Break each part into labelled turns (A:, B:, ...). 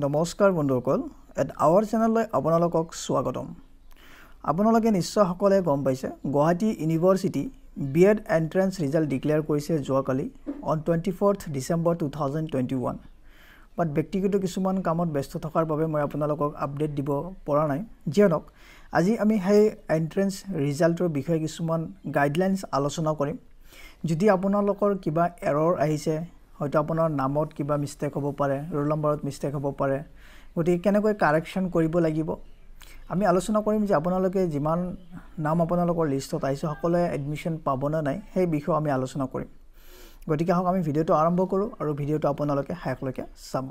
A: নমস্কাৰ বন্ধুসকল at hour চেনেললৈ আপোনালোকক স্বাগতম আপোনালোকে নিশ্চয়সকলে গম পাইছে Guwahati university B Ed entrance result declare কৰিছে যোৱাকালি on twenty fourth December two thousand twenty one but ব্যক্তিগত কিছুমান কামত ব্যস্ত থকাৰ বাবে মই আপোনালোকক আপডেট দিব পৰা নাই যিয়ে নহওক আজি আমি সেই এণ্ট্ৰেঞ্চ ৰিজাল্টৰ বিষয়ে কিছুমান গাইডলাইনছ আলোচনা কৰিম যদি আপোনালোকৰ কিবা এৰৰ আহিছে হয়তো আপোনাৰ নামত কিবা মিষ্টেক হ'ব পাৰে ৰোল নম্বৰত মিষ্টেক হ'ব পাৰে গতিকে কেনেকৈ কাৰেকশ্যন কৰিব লাগিব আমি আলোচনা কৰিম যে আপোনালোকে যিমান নাম আপোনালোকৰ লিষ্টত আহিছে সকলোৱে এডমিশ্যন পাবনে নাই সেই বিষয়ে আমি আলোচনা কৰিম গতিকে আহক আমি ভিডিঅ'টো আৰম্ভ কৰোঁ আৰু ভিডিঅ'টো আপোনালোকে শেষলৈকে চাব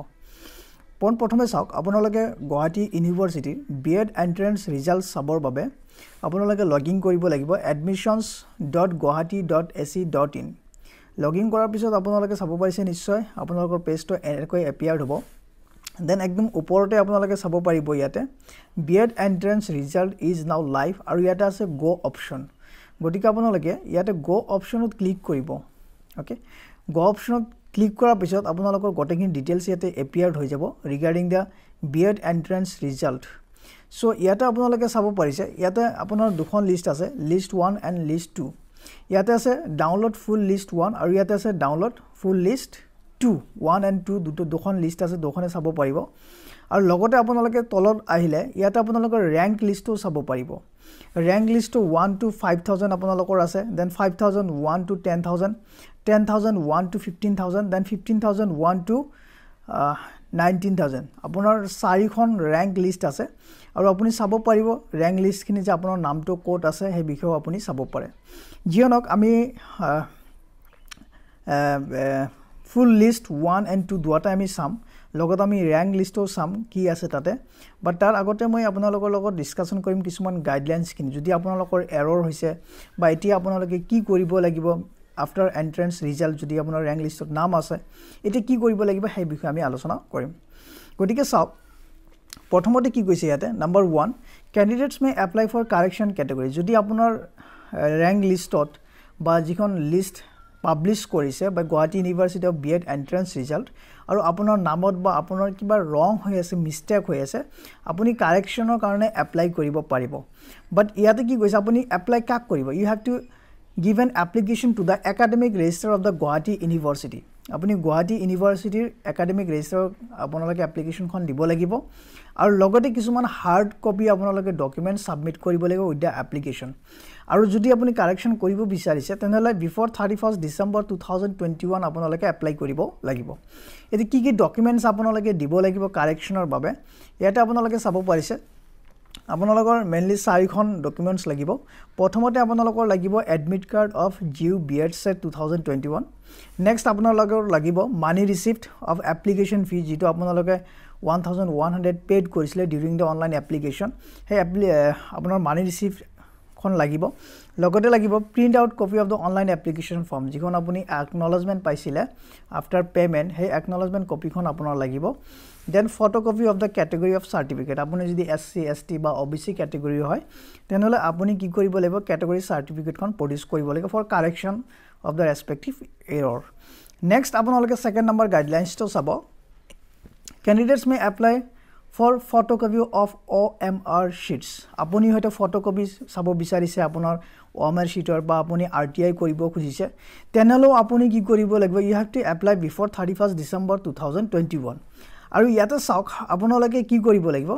A: পোনপ্ৰথমে চাওক আপোনালোকে গুৱাহাটী ইউনিভাৰ্চিটিৰ বি এড এণ্ট্ৰেঞ্চ ৰিজাল্ট চাবৰ বাবে আপোনালোকে লগ ইন কৰিব লাগিব admissions dot Guwahati dot A C dot in log in কৰাৰ পিছত আপোনালোকে চাব পাৰিছে নিশ্চয় আপোনালোকৰ পেজটো এনেকৈ এপিয়াৰ হ'ব দেন একদম ওপৰতে আপোনালোকে চাব পাৰিব ইয়াতে B Ed entrance result is now live আৰু ইয়াতে আছে গ' অপশ্যন গতিকে আপোনালোকে ইয়াতে গ' অপশ্যনত ক্লিক কৰিব অ'কে গ' অপশ্যনত ক্লিক কৰাৰ পিছত আপোনালোকৰ গোটেইখিনি ডিটেইলছ ইয়াতে এপিয়াৰ্ড হৈ যাব regarding the B Ed entrance result so' ইয়াতে আপোনালোকে চাব পাৰিছে ইয়াতে আপোনাৰ দুখন লিষ্ট আছে list one and list two ইয়াতে আছে ডাউনলোড ফুল লিষ্ট ওৱান আৰু ইয়াতে আছে download full list two one and two দুটা দুখন লিষ্ট আছে দুখনে চাব পাৰিব আৰু লগতে আপোনালোকে তলত আহিলে ইয়াতে আপোনালোকৰ ৰেংক লিষ্টটো চাব পাৰিব ৰেংক লিষ্টটো ওৱান টু ফাইভ থাউজেণ্ড আপোনালোকৰ আছে then five thousand one two ten thousand ten thousand one two fifteen thousand then fifteen thousand one two nineteen thousand আপোনাৰ চাৰিখন ৰেংক লিষ্ট আছে আৰু আপুনি চাব পাৰিব ৰেংক লিষ্টখিনি যে আপোনাৰ নামটো ক'ত আছে সেই বিষয়েও আপুনি চাব পাৰে যি নহওক আমি full list one and two দুটাই আমি চাম লগত আমি ৰেংক লিষ্টো চাম কি আছে তাতে বাট তাৰ আগতে মই আপোনালোকৰ লগত ডিছকাশ্যন কৰিম কিছুমান গাইডলাইনছখিনি যদি আপোনালোকৰ এৰৰ হৈছে বা এতিয়া আপোনালোকে কি কৰিব লাগিব আফটাৰ এণ্ট্ৰেঞ্চ ৰিজাল্ট যদি আপোনাৰ ৰেংক লিষ্টত নাম আছে এতিয়া কি কৰিব লাগিব সেই বিষয়ে আমি আলোচনা কৰিম গতিকে চাওক প্ৰথমতে কি কৈছে ইয়াতে number one candidates may apply for correction category যদি আপোনাৰ ৰেংক লিষ্টত বা যিখন লিষ্ট পাব্লিছ কৰিছে বা Guwahati university of B Ed entrance result আৰু আপোনাৰ নামত বা আপোনাৰ কিবা ৰং হৈ আছে মিষ্টেক হৈ আছে আপুনি কাৰেকশ্যনৰ কাৰণে এপ্লাই কৰিব পাৰিব বাট ইয়াতে কি কৈছে আপুনি এপ্লাই কাক কৰিব you have to give an application to the academic registrar of the Guwahati university আপুনি গুৱাহাটী ইউনিভাৰ্চিটিৰ একাডেমিক ৰেজিষ্টাৰক আপোনালোকে এপ্লিকেশ্যনখন দিব লাগিব আৰু লগতে কিছুমান হাৰ্ড কপি আপোনালোকে ডকুমেণ্ট ছাবমিট কৰিব লাগিব উইথ দ্য এপ্লিকেশ্যন আৰু যদি আপুনি কাৰেকশ্যন কৰিব বিচাৰিছে তেনেহ'লে before thirty first December two thousand twenty one আপোনালোকে এপ্লাই কৰিব লাগিব এতিয়া কি কি ডকুমেণ্টছ আপোনালোকে দিব লাগিব কাৰেকশ্যনৰ বাবে ইয়াতে আপোনালোকে চাব পাৰিছে আপোনালোকৰ মেইনলি চাৰিখন ডকুমেণ্টছ লাগিব প্ৰথমতে আপোনালোকৰ লাগিব admit card of GU B Ed set two thousand twenty one next আপোনালোকৰ লাগিব money receipt of application fee যিটো আপোনালোকে one thousand one hundred paid কৰিছিলে ডিউৰিং দ্য অনলাইন এপ্লিকেশ্যন সেই এপ্লি আপোনাৰ মানি ৰিচিপ্ট ফৰ্মখন লাগিব লগতে লাগিব print out copy of the online application form যিখন আপুনি একনলেজমেণ্ট পাইছিলে আফটাৰ পে'মেণ্ট সেই একনলেজমেণ্ট কপিখন আপোনাৰ লাগিব then photo copy of the category of certificate আপুনি যদি এছ চি এছ টি বা অ' বি চি কেটেগৰী হয় তেনেহ'লে আপুনি কি কৰিব লাগিব কেটেগৰী চাৰ্টিফিকেটখন প্ৰডিউচ কৰিব লাগিব for correction of the respective error next আপোনালোকে ছেকেণ্ড নম্বৰ গাইডলাইনছটো চাব candidates may apply for photo copy of O' M R sheets আপুনি হয়তো ফটো কপি চাব বিচাৰিছে আপোনাৰ অ' এম আৰ শ্বিটৰ বা আপুনি আৰ টি আই কৰিব খুজিছে তেনেহ'লেও আপুনি কি কৰিব লাগিব you have to apply before thirty first December two thousand twenty one আৰু ইয়াতে চাওক আপোনালোকে কি কৰিব লাগিব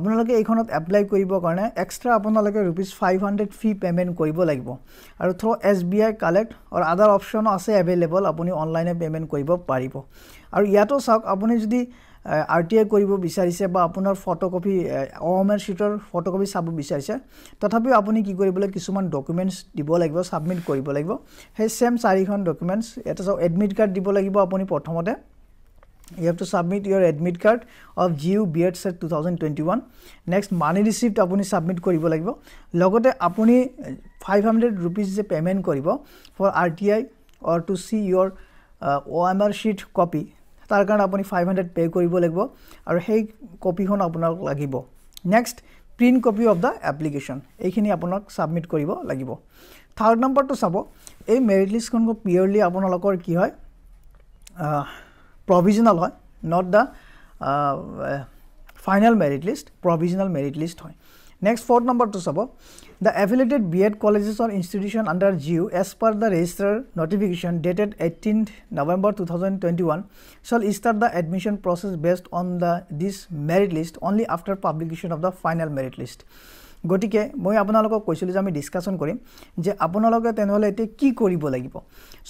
A: আপোনালোকে এইখনত এপ্লাই কৰিবৰ কাৰণে এক্সট্ৰা আপোনালোকে rupees five hundred fee payment কৰিব লাগিব আৰু through' S B I collect আৰু আদাৰ অপশ্যনো আছে এভেইলেবল আপুনি অনলাইনে পে'মেণ্ট কৰিব পাৰিব আৰু ইয়াতো চাওক আপুনি যদি আৰ টি আই কৰিব বিচাৰিছে বা আপোনাৰ ফটোকপি অ' এম এৰ চিটৰ ফটোকপি চাব বিচাৰিছে তথাপিও আপুনি কি কৰিবলৈ কিছুমান ডকুমেণ্টছ দিব লাগিব ছাবমিট কৰিব লাগিব সেই ছেম চাৰিখন ডকুমেণ্টছ এটা চাওক এডমিট কাৰ্ড দিব লাগিব আপুনি প্ৰথমতে you have to submit your admit card of G U B Ed set two thousand twenty one next money receipt আপুনি ছাবমিট কৰিব লাগিব লগতে আপুনি ফাইভ হাণ্ড্ৰেড ৰুপিজ যে পে'মেণ্ট কৰিব for R T I or to see your O' M R sheet copy তাৰ কাৰণে আপুনি ফাইভ হাণ্ড্ৰেড পে' কৰিব লাগিব আৰু সেই কপিখন আপোনাক লাগিব next print copy of the application এইখিনি আপোনাক ছাবমিট কৰিব লাগিব থাৰ্ড নম্বৰটো চাব এই মেৰিট লিষ্টখন পিয়'ৰলি আপোনালোকৰ কি হয় প্ৰভিজনেল হয় not the final merit list provisional merit list হয় Next, fourth number to sabo, the affiliated B.Ed colleges or institution under GU as per the registrar notification dated 18th November 2021 shall start the admission process based on the this merit list only after publication of the final merit list. গতিকে মই আপোনালোকক কৈছিলোঁ যে আমি discussion কৰিম যে আপোনালোকে তেনেহ'লে এতিয়া কি কৰিব লাগিব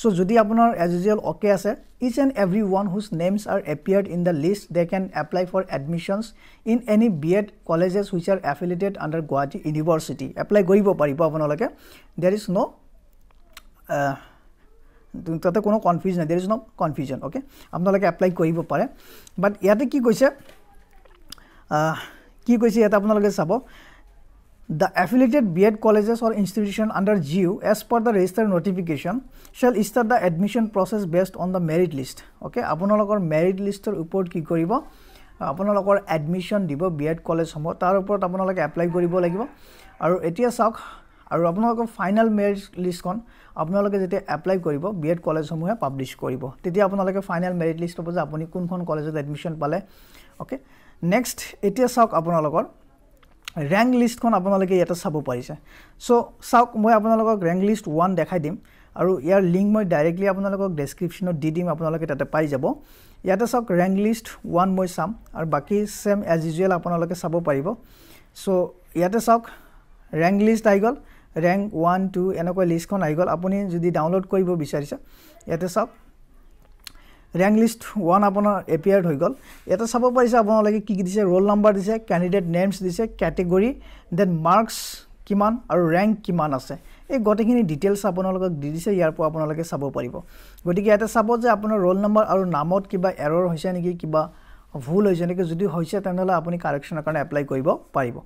A: চ' যদি আপোনাৰ এজ ইউজুৱেল অ'কে আছে each and every one whose names are appeared in the list they can apply for admissions in any B Ed colleges which are affiliated under Guwahati university apply কৰিব পাৰিব আপোনালোকে দেৰ ইজ ন' তাতে কোনো confuse নাই there is no' confusion okay আপোনালোকে apply কৰিব পাৰে বাট ইয়াতে কি কৈছে কি কৈছে ইয়াতে আপোনালোকে চাব the affiliated B.Ed colleges or institution under GU as per the register notification shall start the admission process based on the merit list. Okay, apunalakar merit list or report ki koribo, apunalakar admission dibo B.Ed college homo, tar report apunalak apply koribo lagibo, aru etia sak, aru apunalakar final merit list kon, apunalak jete apply koribo, B.Ed college homo hai publish koribo. Titi apunalak final merit list of the apunikun kon college admission pale. Okay, next etia sak apunalakar. Rank লিষ্টখন আপোনালোকে ইয়াতে চাব পাৰিছে চ' চাওক মই আপোনালোকক rank list one দেখাই দিম আৰু ইয়াৰ লিংক মই ডাইৰেক্টলি আপোনালোকক ডেছক্ৰিপশ্যনত দি দিম আপোনালোকে তাতে পাই যাব ইয়াতে চাওক ৰেংক লিষ্ট ওৱান মই চাম আৰু বাকী চেম এজ ইউজুৱেল আপোনালোকে চাব পাৰিব চ' ইয়াতে চাওক ৰেংক লিষ্ট আহি গ'ল ৰেংক ওৱান টু এনেকুৱা লিষ্টখন আহি গ'ল আপুনি যদি ডাউনলোড কৰিব বিচাৰিছে ইয়াতে চাওক ৰেংক লিষ্ট ওৱান আপোনাৰ এপিয়াৰ্ড হৈ গ'ল এটা চাব পাৰিছে আপোনালোকে কি কি দিছে ৰোল নাম্বাৰ দিছে কেণ্ডিডেট নেমছ দিছে কেটেগৰি দেন মাৰ্কছ কিমান আৰু ৰেংক কিমান আছে এই গোটেইখিনি ডিটেইলছ আপোনালোকক দি দিছে ইয়াৰ পৰা আপোনালোকে চাব পাৰিব গতিকে ইয়াতে চাব যে আপোনাৰ ৰোল নম্বৰ আৰু নামত কিবা এৰৰ হৈছে নেকি কিবা ভুল হৈছে নেকি যদি হৈছে তেনেহ'লে আপুনি কাৰেকশ্যনৰ কাৰণে এপ্লাই কৰিব পাৰিব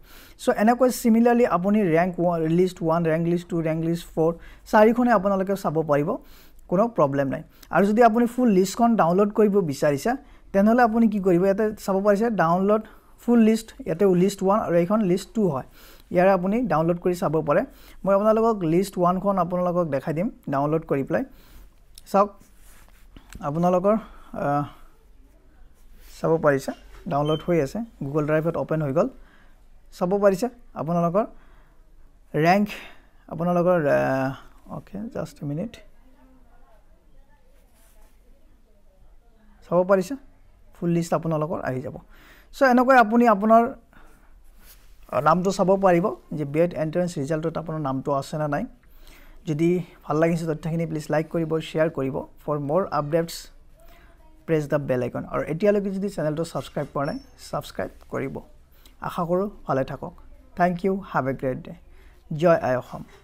A: চ' এনেকৈ ছিমিলাৰলি আপুনি rank one list one rank list two rank list four চাৰিখনে আপোনালোকে চাব পাৰিব কোনো প্ৰব্লেম নাই আৰু যদি আপুনি ফুল লিষ্টখন ডাউনলোড কৰিব বিচাৰিছে তেনেহ'লে আপুনি কি কৰিব ইয়াতে চাব পাৰিছে ডাউনলোড ফুল লিষ্ট ইয়াতে লিষ্ট ওৱান আৰু এইখন লিষ্ট টু হয় ইয়াৰে আপুনি ডাউনলোড কৰি চাব পাৰে মই আপোনালোকক লিষ্ট ওৱানখন আপোনালোকক দেখাই দিম ডাউনলোড কৰি পেলাই চাওক আপোনালোকৰ চাব পাৰিছে ডাউনলোড হৈ আছে গুগল ড্ৰাইভত অ'পেন হৈ গ'ল চাব পাৰিছে আপোনালোকৰ ৰেংক আপোনালোকৰ অ'কে জাষ্ট এ মিনিট চাব পাৰিছে ফুল লিষ্ট আপোনালোকৰ আহি যাব চ' এনেকৈ আপুনি আপোনাৰ নামটো চাব পাৰিব যে বি এড এণ্ট্ৰেঞ্চ ৰিজাল্টত আপোনাৰ নামটো আছে নে নাই যদি ভাল লাগিছে তথ্যখিনি প্লিজ লাইক কৰিব শ্বেয়াৰ কৰিব for more updates press the bell icon আৰু এতিয়ালৈকে যদি চেনেলটো ছাবস্ক্ৰাইব কৰা নাই ছাবস্ক্ৰাইব কৰিব আশা কৰোঁ ভালে থাকক thank you have a great day জয় আই অসম